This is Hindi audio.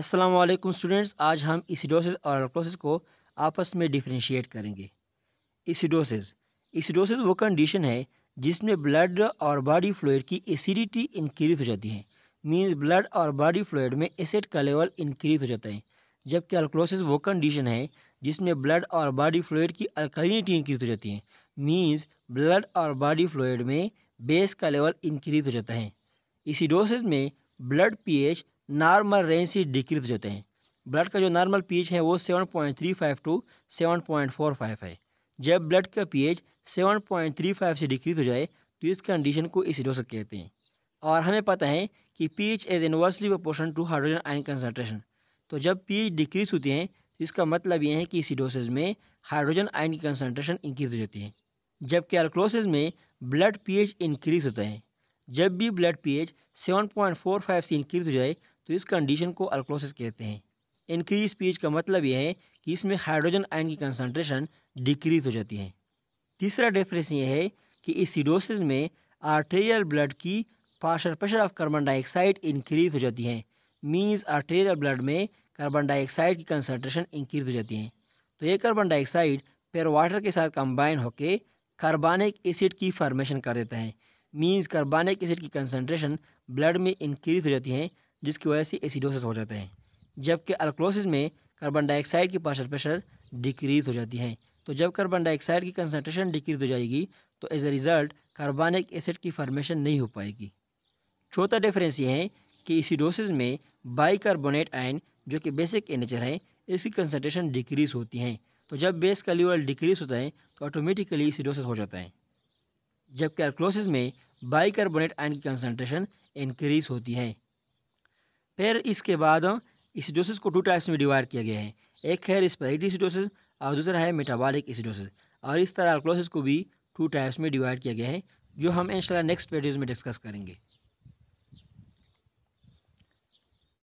अस्सलाम वालेकुम स्टूडेंट्स आज हम इसिडोसिस और प्रोसेस को आपस में डिफ्रेंशिएट करेंगे इसिडोसिस इसिडोसिस वो कंडीशन है जिसमें ब्लड और बॉडी फ्लोइड की एसिडिटी इंक्रीज हो जाती है मीन्स ब्लड और बॉडी फ्लोइड में एसिड का लेवल इंक्रीज हो जाता है जबकि अल्कोलोसिस वो कंडीशन है जिसमें ब्लड और बॉडी फ्लोइड की अल्कलिनिटी इंक्रीज हो जाती है मीन्स ब्लड और बॉडी फ्लोइड में बेस का लेवल इंक्रीज हो जाता है इसिडोसिस में ब्लड पीएच नॉर्मल रेंज से डिक्रीज हो जाते हैं ब्लड का जो नॉर्मल पीएच है वो seven point three five to seven point four five है जब ब्लड का pH seven point three five से डिक्रीज हो जाए तो इस कंडीशन को एसिडोसिस कहते हैं और हमें पता है कि pH is inversely proportion to hydrogen ion concentration तो जब पीएच डिक्रीज होती हैं तो इसका मतलब यह है कि एसिडोसिस में हाइड्रोजन आयन की कंसनट्रेशन इंक्रीज हो जाती है जबकि अल्क्लोसिस में ब्लड एच इंक्रीज होता है जब भी ब्लड फोर फाइव से इंक्रीज हो जाए तो इस कंडीशन को अल्कोलोसिस कहते हैं इंक्रीज पीएच का मतलब यह है कि इसमें हाइड्रोजन आयन की कंसनट्रेशन डिक्रीज हो जाती है तीसरा डिफरेंस ये है कि एसिडोसिस में आर्टेरियल ब्लड की partial pressure of carbon dioxide increase हो जाती है मीन्स आर्टेरियल ब्लड में कार्बन डाइऑक्साइड की कंसनट्रेशन इंक्रीज हो जाती है तो ये कार्बन डाइऑक्साइड पेयर वाटर के साथ कंबाइन होकर कार्बनिक एसिड की फॉर्मेशन कर देता है मीन्स कार्बनिक एसिड की कंसनट्रेशन ब्लड में इंक्रीज हो जाती है जिसकी वजह से एसिडोसिस हो जाता है जबकि अल्कोलोसिस में कार्बन डाइऑक्साइड की पार्शल प्रेशर डिक्रीज हो जाती है तो जब कार्बन डाइऑक्साइड की कंसनट्रेशन डिक्रीज हो जाएगी तो as a result carbonic acid की फॉर्मेशन नहीं हो पाएगी चौथा डिफरेंस ये है कि एसिडोसिस में बाई कार्बोनेट आयन जो कि बेसिक इन नेचर है इसकी कंसनट्रेशन डिक्रीज होती हैं तो जब बेस का लेवल डिक्रीज होता है तो ऑटोमेटिकली एसिडोसिस हो जाता है जबकि अल्कोलोसिस में कार्बोनेट आयन की कंसनट्रेशन इंक्रीज होती है फिर इसके बाद इसिडोसिस को टू टाइप्स में डिवाइड किया गया है एक है रिस्पेरिटी डोसेज और दूसरा है मेटाबॉलिक इसिडोसिस और इस तरह अल्कोलोसिस को भी टू टाइप्स में डिवाइड किया गया है जो हम इंशाल्लाह नेक्स्ट वीडियोज़ में डिस्कस करेंगे